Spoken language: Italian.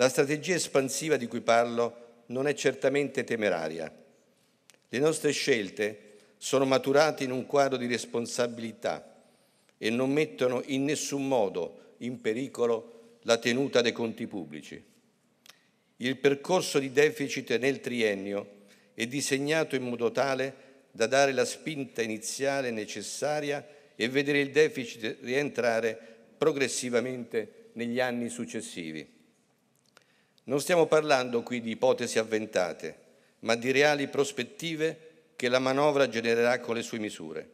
La strategia espansiva di cui parlo non è certamente temeraria. Le nostre scelte sono maturate in un quadro di responsabilità e non mettono in nessun modo in pericolo la tenuta dei conti pubblici. Il percorso di deficit nel triennio è disegnato in modo tale da dare la spinta iniziale necessaria e vedere il deficit rientrare progressivamente negli anni successivi. Non stiamo parlando qui di ipotesi avventate, ma di reali prospettive che la manovra genererà con le sue misure.